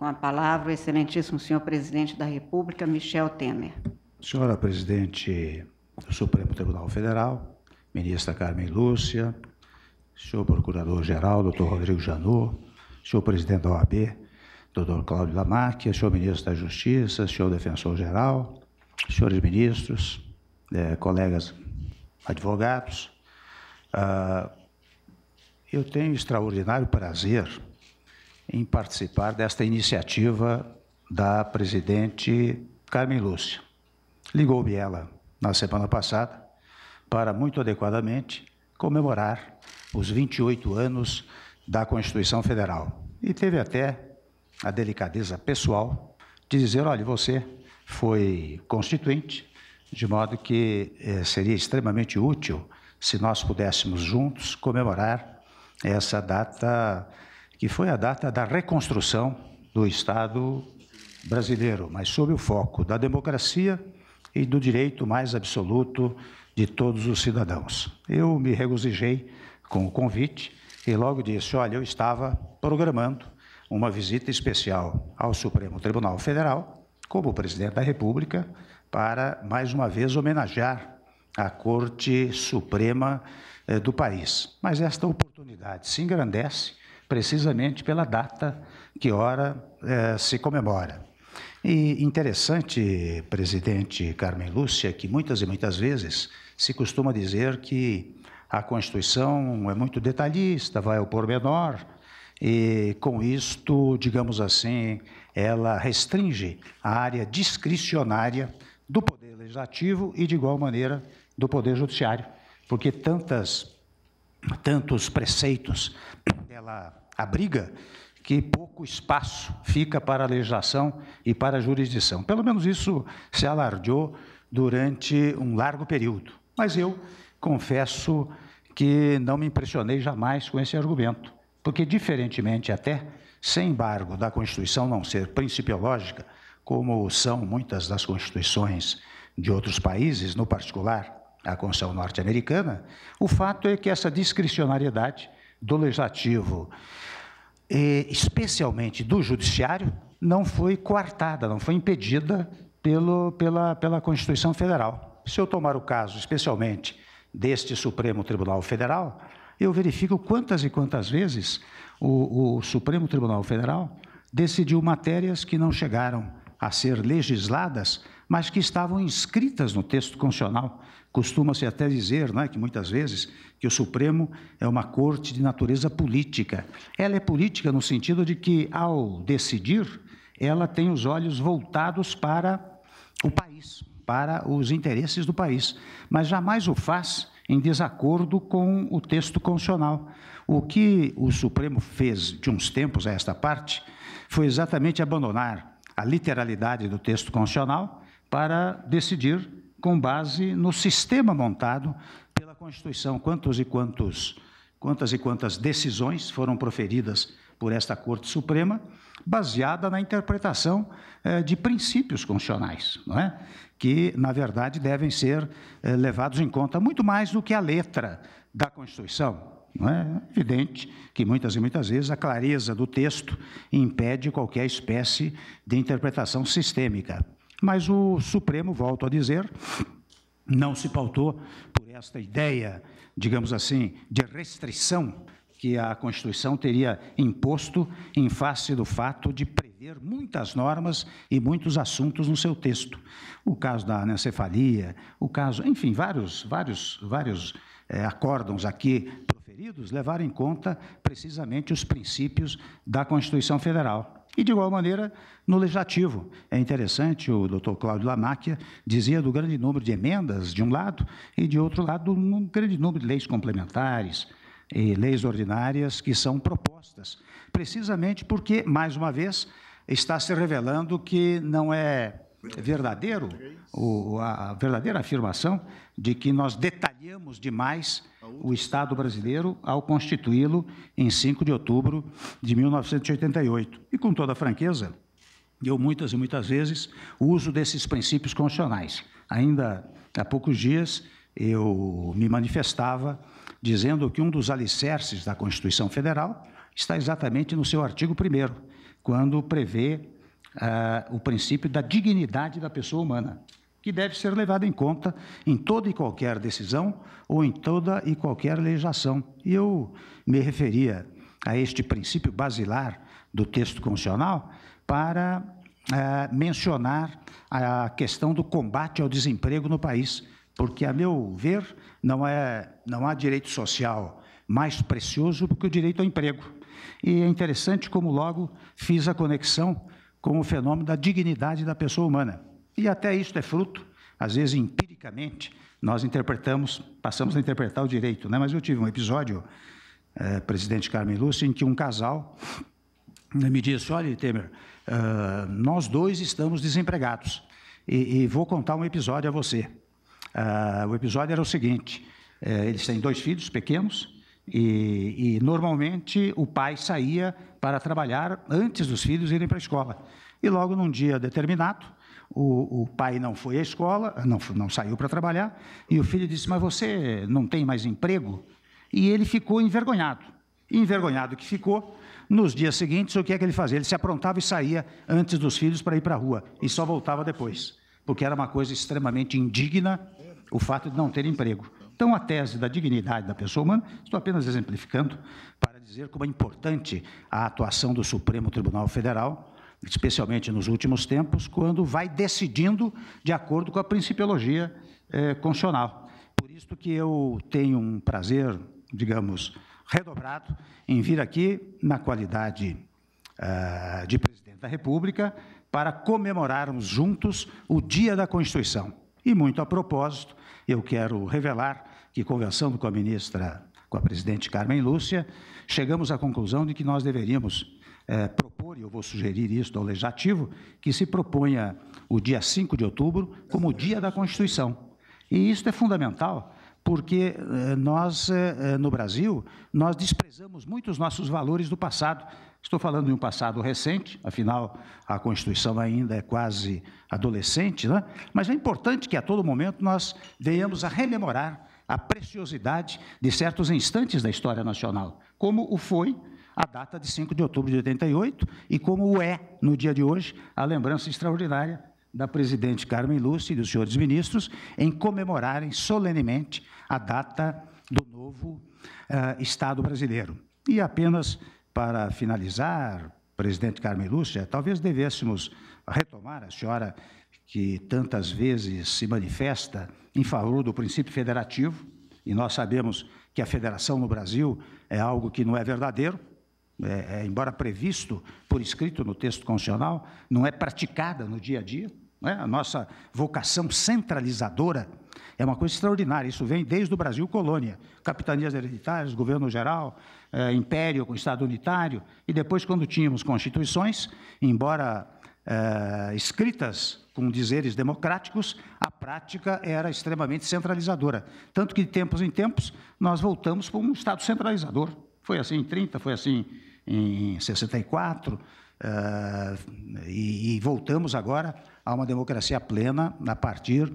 Com a palavra, o excelentíssimo senhor presidente da República, Michel Temer. Senhora presidente do Supremo Tribunal Federal, ministra Carmen Lúcia, senhor procurador-geral, doutor Rodrigo Janot, senhor presidente da OAB, doutor Cláudio Lamarck, senhor ministro da Justiça, senhor defensor-geral, senhores ministros, eh, colegas advogados, ah, eu tenho extraordinário prazer em participar desta iniciativa da presidente Carmen Lúcia. Ligou-me ela na semana passada para, muito adequadamente, comemorar os 28 anos da Constituição Federal. E teve até a delicadeza pessoal de dizer: olha, você foi constituinte, de modo que eh, seria extremamente útil se nós pudéssemos juntos comemorar essa data que foi a data da reconstrução do Estado brasileiro, mas sob o foco da democracia e do direito mais absoluto de todos os cidadãos. Eu me regozijei com o convite e logo disse: olha, eu estava programando uma visita especial ao Supremo Tribunal Federal, como presidente da República, para mais uma vez homenagear a Corte Suprema eh, do país. Mas esta oportunidade se engrandece precisamente pela data que ora eh, se comemora. E interessante, presidente Carmen Lúcia, que muitas e muitas vezes se costuma dizer que a Constituição é muito detalhista, vai ao pormenor, e com isto, digamos assim, ela restringe a área discricionária do Poder Legislativo e, de igual maneira, do Poder Judiciário, porque tantas, tantos preceitos dela a briga que pouco espaço fica para a legislação e para a jurisdição. Pelo menos isso se alardeou durante um largo período. Mas eu confesso que não me impressionei jamais com esse argumento, porque, diferentemente até, sem embargo, da Constituição não ser principiológica, como são muitas das constituições de outros países, no particular a Constituição norte-americana, o fato é que essa discricionariedade do Legislativo, especialmente do Judiciário, não foi coartada, não foi impedida pelo, pela, pela Constituição Federal. Se eu tomar o caso, especialmente, deste Supremo Tribunal Federal, eu verifico quantas e quantas vezes o, o Supremo Tribunal Federal decidiu matérias que não chegaram a ser legisladas, mas que estavam inscritas no texto constitucional. Costuma-se até dizer, é que muitas vezes, que o Supremo é uma corte de natureza política. Ela é política no sentido de que, ao decidir, ela tem os olhos voltados para o país, para os interesses do país, mas jamais o faz em desacordo com o texto constitucional. O que o Supremo fez de uns tempos a esta parte foi exatamente abandonar a literalidade do texto constitucional para decidir com base no sistema montado pela Constituição, quantos e quantos quantas e quantas decisões foram proferidas por esta Corte Suprema, baseada na interpretação eh, de princípios constitucionais, não é? que, na verdade, devem ser eh, levados em conta muito mais do que a letra da Constituição, é? é evidente que muitas e muitas vezes a clareza do texto impede qualquer espécie de interpretação sistêmica. Mas o Supremo, volto a dizer, não se pautou por esta ideia, digamos assim, de restrição que a Constituição teria imposto em face do fato de prever muitas normas e muitos assuntos no seu texto. O caso da anencefalia, o caso, enfim, vários, vários, vários é, eh, acórdãos aqui referidos em conta precisamente os princípios da Constituição Federal. E, de igual maneira, no Legislativo. É interessante, o doutor Cláudio Lamáquia dizia do grande número de emendas, de um lado, e, de outro lado, um grande número de leis complementares e leis ordinárias que são propostas, precisamente porque, mais uma vez, está se revelando que não é verdadeiro, o, a verdadeira afirmação de que nós detalhamos demais o Estado brasileiro ao constituí-lo em 5 de outubro de 1988. E, com toda franqueza, eu muitas e muitas vezes uso desses princípios constitucionais. Ainda há poucos dias eu me manifestava dizendo que um dos alicerces da Constituição Federal está exatamente no seu artigo 1 quando prevê uh, o princípio da dignidade da pessoa humana, que deve ser levado em conta em toda e qualquer decisão ou em toda e qualquer legislação. E eu me referia a este princípio basilar do texto constitucional para uh, mencionar a questão do combate ao desemprego no país, porque, a meu ver, não, é, não há direito social mais precioso do que o direito ao emprego. E é interessante como logo fiz a conexão com o fenômeno da dignidade da pessoa humana. E até isso é fruto, às vezes empiricamente, nós interpretamos, passamos a interpretar o direito. Né? Mas eu tive um episódio, é, presidente Carmen Lúcia, em que um casal né, me disse: Olha, Temer, uh, nós dois estamos desempregados. E, e, vou contar um episódio a você. Uh, o episódio era o seguinte: uh, eles têm dois filhos pequenos, e, e normalmente o pai saía para trabalhar antes dos filhos irem para a escola. E logo num dia determinado, o, o, pai não foi à escola, não, não saiu para trabalhar, e o filho disse: Mas você não tem mais emprego? E ele ficou envergonhado. Envergonhado que ficou, nos dias seguintes, o que é que ele fazia? Ele se aprontava e saía antes dos filhos para ir para a rua, e só voltava depois, porque era uma coisa extremamente indigna o fato de não ter emprego. Então, a tese da dignidade da pessoa humana, estou apenas exemplificando para dizer como é importante a atuação do Supremo Tribunal Federal, especialmente nos últimos tempos, quando vai decidindo de acordo com a principiologia eh, constitucional. Por isso que eu tenho um prazer, digamos, redobrado em vir aqui na qualidade ah, de presidente da República para comemorarmos juntos o Dia da Constituição. E muito a propósito, eu quero revelar que, conversando com a ministra, com a presidente Carmen Lúcia, chegamos à conclusão de que nós deveríamos é, propor, e eu vou sugerir isso ao Legislativo, que se proponha o dia 5 de outubro como o dia da Constituição. E isso é fundamental, porque é, nós, é, é, no Brasil, nós desprezamos muito os nossos valores do passado. Estou falando de um passado recente, afinal, a Constituição ainda é quase adolescente, né? mas é importante que a todo momento nós venhamos a rememorar a preciosidade de certos instantes da história nacional, como o foi a data de 5 de outubro de 88 e como o é, no dia de hoje, a lembrança extraordinária da presidente Carmen Lúcia e dos senhores ministros em comemorarem solenemente a data do novo uh, Estado brasileiro. E apenas para finalizar, presidente Carmen Lúcia, talvez devêssemos retomar a senhora que tantas vezes se manifesta em favor do princípio federativo, e nós sabemos que a federação no Brasil é algo que não é verdadeiro, é, é, embora previsto por escrito no texto constitucional, não é praticada no dia a dia. É? A nossa vocação centralizadora é uma coisa extraordinária. Isso vem desde o Brasil colônia, capitanias hereditárias, governo geral, é, império com Estado unitário, e depois, quando tínhamos constituições, embora eh, escritas com dizeres democráticos, a prática era extremamente centralizadora. Tanto que, de tempos em tempos, nós voltamos para um Estado centralizador. Foi assim em 30, foi assim em 64, eh, e, e voltamos agora a uma democracia plena a partir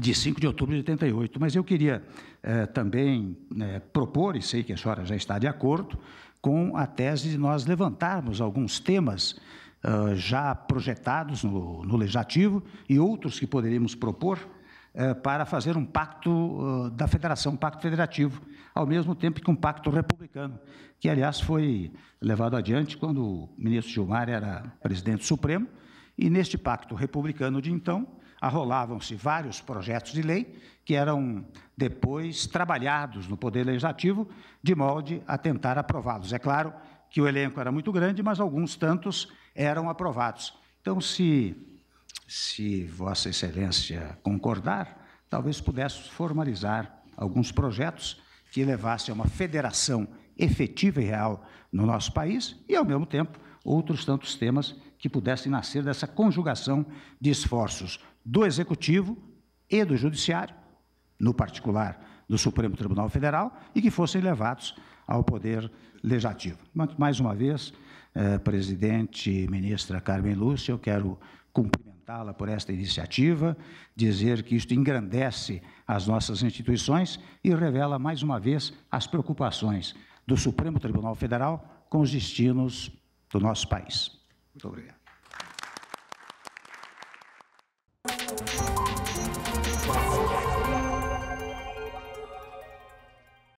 de 5 de outubro de 88. Mas eu queria eh, também eh, propor, e sei que a senhora já está de acordo, com a tese de nós levantarmos alguns temas ah, já projetados no, no, Legislativo e outros que poderíamos propor eh, para fazer um pacto ah, da federação, um pacto federativo, ao mesmo tempo que um pacto republicano, que, aliás, foi levado adiante quando o ministro Gilmar era presidente supremo, e neste pacto republicano de então, arrolavam-se vários projetos de lei que eram depois trabalhados no Poder Legislativo, de molde a tentar aprová-los. É claro que o elenco era muito grande, mas alguns tantos eram aprovados. Então, se, se Vossa Excelência concordar, talvez pudesse formalizar alguns projetos que levassem a uma federação efetiva e real no nosso país e, ao mesmo tempo, outros tantos temas que pudessem nascer dessa conjugação de esforços do Executivo e do Judiciário, no particular do Supremo Tribunal Federal, e que fossem levados ao Poder Legislativo. Mais uma vez, eh, presidente, ministra Carmen Lúcia, eu quero cumprimentá-la por esta iniciativa, dizer que isto engrandece as nossas instituições e revela mais uma vez as preocupações do Supremo Tribunal Federal com os destinos do nosso país. Todo bien.